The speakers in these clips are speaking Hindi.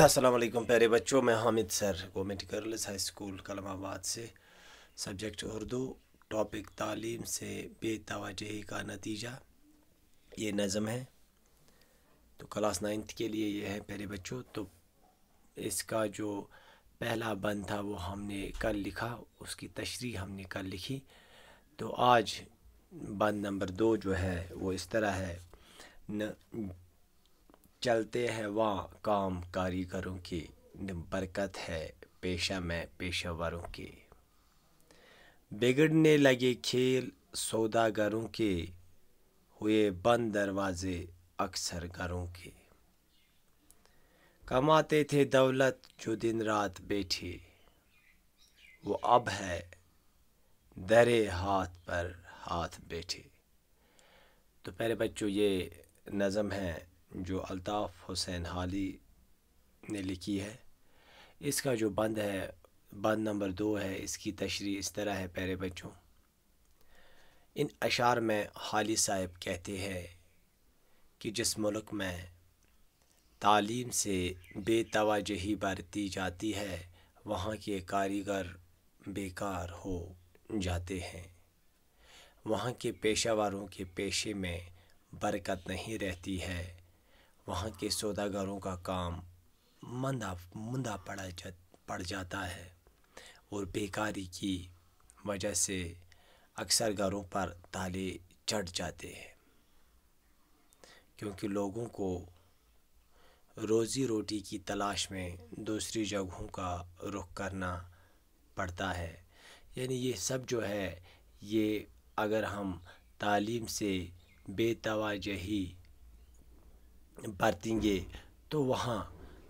असलम प्यारे बच्चों मैं Hamid sir government girls high school Kalamabad से सब्जेक्ट उर्दू टॉपिक तालीम से बेतवाजही का नतीजा ये नज़म है तो क्लास नाइन्थ के लिए ये है प्यारे बच्चों तो इसका जो पहला बंद था वो हमने कल लिखा उसकी तशरी हमने कल लिखी तो आज बंद नंबर दो जो है वो इस तरह है न चलते हैं वहाँ काम कारीगरों की बरकत है पेशा में पेशावरों की बिगड़ने लगे खेल सौदागरों के हुए बंद दरवाजे अक्सर घरों के कमाते थे दौलत जो दिन रात बैठी वो अब है दरे हाथ पर हाथ बैठे तो पहले बच्चों ये नज़म है जो अल्ताफ़ हुसैन हाली ने लिखी है इसका जो बंद है बंद नंबर दो है इसकी तशरी इस तरह है प्यारे बच्चों इन अशार में हाली साहब कहते हैं कि जिस मुल्क में तालीम से बेतवाजही बरती जाती है वहाँ के कारीगर बेकार हो जाते हैं वहाँ के पेशा के पेशे में बरकत नहीं रहती है वहाँ के सौदागरों का काम मंदा मंदा पड़ा जा पड़ जाता है और बेकारी की वजह से अक्सर घरों पर ताले चढ़ जाते हैं क्योंकि लोगों को रोज़ी रोटी की तलाश में दूसरी जगहों का रुख करना पड़ता है यानी ये सब जो है ये अगर हम तालीम से बेतवाजही बरतेंगे तो वहाँ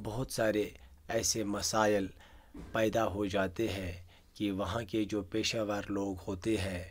बहुत सारे ऐसे मसाइल पैदा हो जाते हैं कि वहाँ के जो पेशावर लोग होते हैं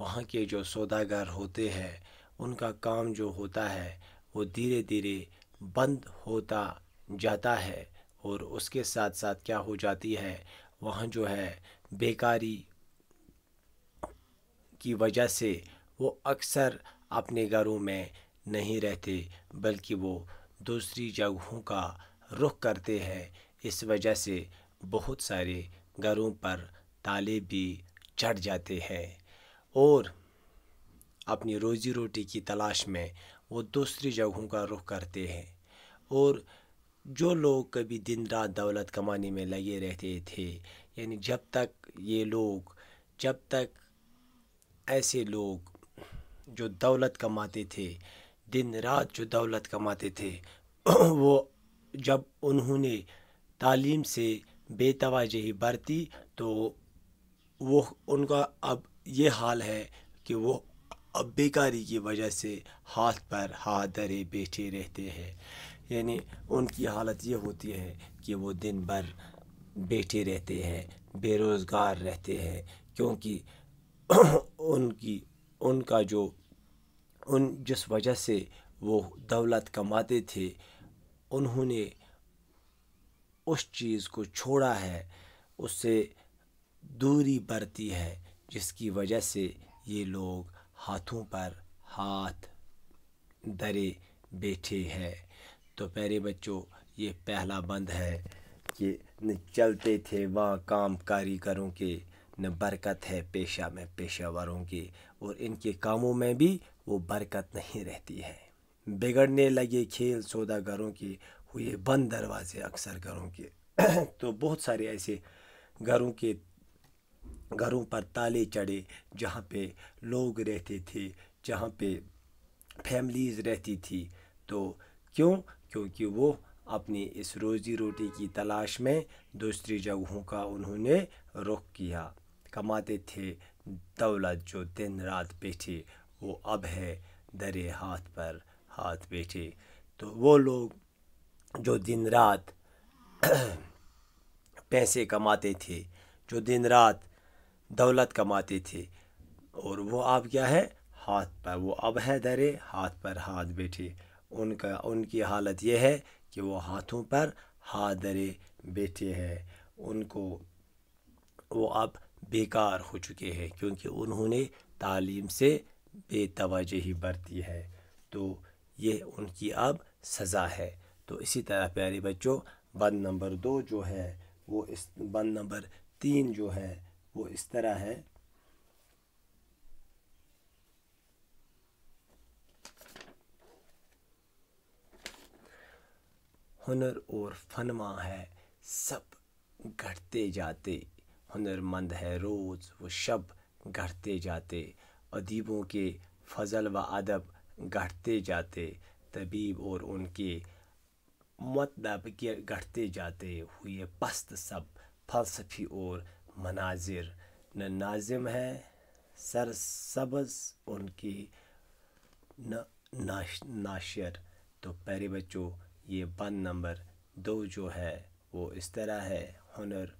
वहाँ के जो सौदागर होते हैं उनका काम जो होता है वो धीरे धीरे बंद होता जाता है और उसके साथ साथ क्या हो जाती है वहाँ जो है बेकारी की वजह से वो अक्सर अपने घरों में नहीं रहते बल्कि वो दूसरी जगहों का रुख करते हैं इस वजह से बहुत सारे घरों पर ताले भी चढ़ जाते हैं और अपनी रोज़ी रोटी की तलाश में वो दूसरी जगहों का रुख करते हैं और जो लोग कभी दिन रात दौलत कमाने में लगे रहते थे यानी जब तक ये लोग जब तक ऐसे लोग जो दौलत कमाते थे दिन रात जो दौलत कमाते थे वो जब उन्होंने तालीम से बेतवाजही बरती तो वो उनका अब ये हाल है कि वो अब बेकारी की वजह से हाथ पर हाथ धरे बैठे रहते हैं यानी उनकी हालत ये होती है कि वो दिन भर बैठे रहते हैं बेरोज़गार रहते हैं क्योंकि उनकी उनका जो उन जिस वजह से वो दौलत कमाते थे उन्होंने उस चीज़ को छोड़ा है उससे दूरी बरती है जिसकी वजह से ये लोग हाथों पर हाथ दरे बैठे हैं तो प्यारे बच्चों ये पहला बंद है कि न चलते थे वहाँ काम कारीगरों के न बरकत है पेशा में पेशा वालों की और इनके कामों में भी वो बरकत नहीं रहती है बिगड़ने लगे खेल सौदागरों के हुए बंद दरवाजे अक्सर घरों के तो बहुत सारे ऐसे घरों के घरों पर ताले चढ़े जहाँ पे लोग रहते थे जहाँ पे फैमिलीज़ रहती थी तो क्यों क्योंकि वो अपनी इस रोज़ी रोटी की तलाश में दूसरी जगहों का उन्होंने रुख किया कमाते थे दौलत जो दिन रात बैठे वो अब है दरे हाथ पर हाथ बैठे तो वो लोग जो दिन रात पैसे कमाते थे जो दिन रात दौलत कमाते थे और वो अब क्या है हाथ पर वो अब है दरे हाथ पर हाथ बैठे उनका उनकी हालत यह है कि वो हाथों पर हाथ दरे बैठे हैं उनको वो अब बेकार हो चुके हैं क्योंकि उन्होंने तालीम से बेतवाजही बरती है तो ये उनकी अब सज़ा है तो इसी तरह प्यारे बच्चों बंद नंबर दो जो है वो इस बंद नंबर तीन जो है वो इस तरह है हुनर और फनमा है सब घटते जाते हुनरमंद है रोज़ वो शब घटते जाते अदीबों के फजल व अदब घटते जाते तबीब और उनके मतलब के घटते जाते हुए पस्त सब फलसफी और मनाजिर न नाजिम है सर सबस उनके न नाश नाशर तो पहले बच्चों ये बंद नंबर दो जो है वो इस तरह है हुनर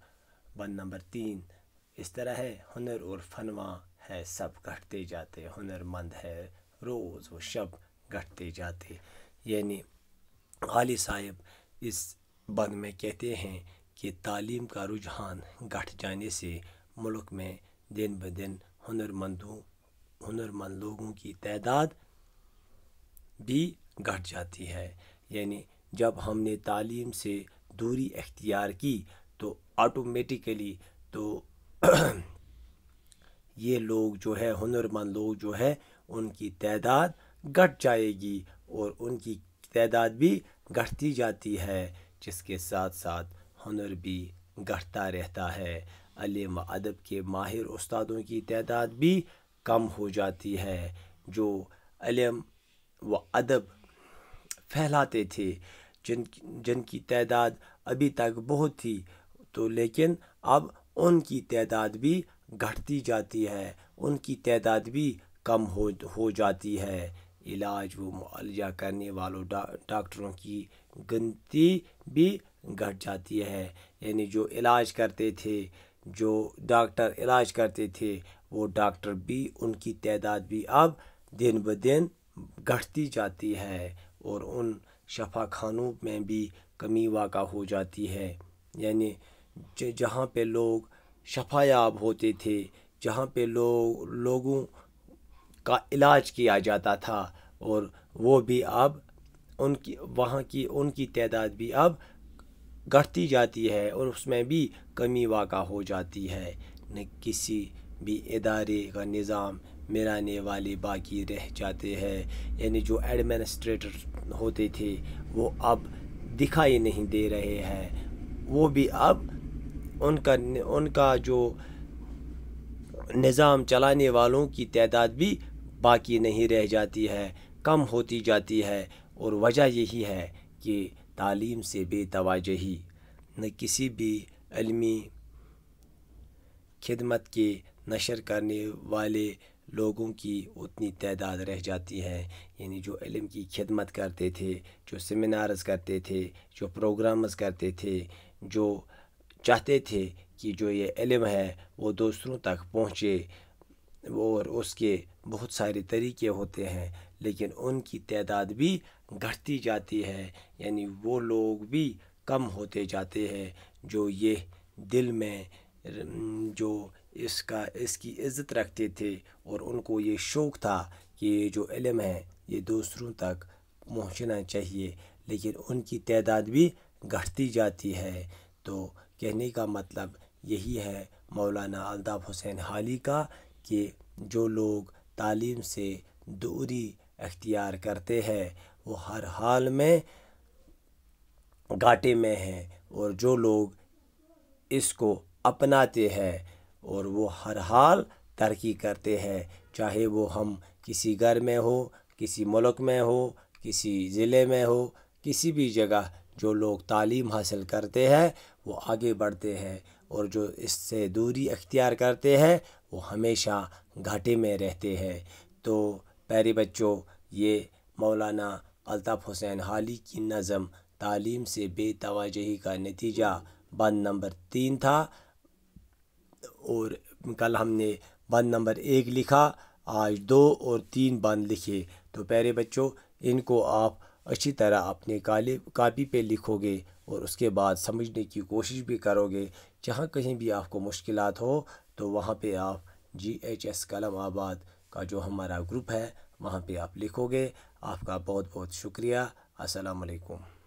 बंद नंबर तीन इस तरह है हुनर और फनवा है सब घटते जाते हुनरमंद है रोज़ वो शब घटते जाते यानी अली साहब इस बंद में कहते हैं कि तालीम का रुझान घट जाने से मुल्क में दिन ब दिन हुनरमंदों हुनरमंद लोगों की तादाद भी घट जाती है यानी जब हमने तालीम से दूरी इख्तियार की तो ऑटोमेटिकली तो ये लोग जो है हुनरमंद लोग जो है उनकी तादाद घट जाएगी और उनकी तादाद भी घटती जाती है जिसके साथ साथ हुनर भी घटता रहता है अलिम अदब के माहिर उस्तादों की तादाद भी कम हो जाती है जो अलिम व अदब फैलाते थे जिन जिनकी तादाद अभी तक बहुत थी तो लेकिन अब उनकी तादाद भी घटती जाती है उनकी तादाद भी कम हो हो जाती है इलाज व मुआलजा करने वालों डा, डॉक्टरों की गिनती भी घट जाती है यानी जो इलाज करते थे जो डॉक्टर इलाज करते थे वो डॉक्टर भी उनकी तादाद भी अब दिन ब दिन घटती जाती है और उन शफा खानों में भी कमी वाक़ हो जाती है यानी जहाँ पे लोग शफायाब होते थे जहाँ पे लो, लोगों का इलाज किया जाता था और वो भी अब उनकी वहाँ की उनकी तादाद भी अब घटती जाती है और उसमें भी कमी वाक़ा हो जाती है न किसी भी इदारे का निज़ाम मिलाने वाले बाकी रह जाते हैं यानी जो एडमिनिस्ट्रेटर होते थे वो अब दिखाई नहीं दे रहे हैं वो भी अब उनका उनका जो निज़ाम चलाने वालों की तादाद भी बाकी नहीं रह जाती है कम होती जाती है और वजह यही है कि तालीम से बेतवाजही न किसी भी अलमी खिदमत के नशर करने वाले लोगों की उतनी तादाद रह जाती है यानी जो इलम की खिदमत करते थे जो सेमिनार्स करते थे जो प्रोग्राम्स करते थे जो चाहते थे कि जो ये इलम है वो दूसरों तक पहुँचे और उसके बहुत सारे तरीके होते हैं लेकिन उनकी तादाद भी घटती जाती है यानी वो लोग भी कम होते जाते हैं जो ये दिल में जो इसका इसकी इज़्ज़त रखते थे और उनको ये शौक़ था कि ये जो इलम है ये दूसरों तक पहुँचना चाहिए लेकिन उनकी तादाद भी घटती जाती है तो कहने का मतलब यही है मौलाना अलताफ़ हुसैन हाली का कि जो लोग तालीम से दूरी अख्तियार करते हैं वो हर हाल में घाटे में हैं और जो लोग इसको अपनाते हैं और वो हर हाल तरक्की करते हैं चाहे वो हम किसी घर में हो किसी मुल्क में हो किसी ज़िले में हो किसी भी जगह जो लोग तालीम हासिल करते हैं वो आगे बढ़ते हैं और जो इससे दूरी अख्तियार करते हैं वो हमेशा घाटे में रहते हैं तो प्यारे बच्चों ये मौलाना अलताफ़ हुसैन हाली की नज़म तालीम से बेतवाजही का नतीजा बंद नंबर तीन था और कल हमने बंद नंबर एक लिखा आज दो और तीन बंद लिखे तो प्यारे बच्चों इनको आप अच्छी तरह अपने काले कापी पे लिखोगे और उसके बाद समझने की कोशिश भी करोगे जहाँ कहीं भी आपको मुश्किल हो तो वहाँ पर आप जी एच एस कलम आबाद का जो हमारा ग्रुप है वहाँ पे आप लिखोगे आपका बहुत बहुत शुक्रिया अस्सलाम वालेकुम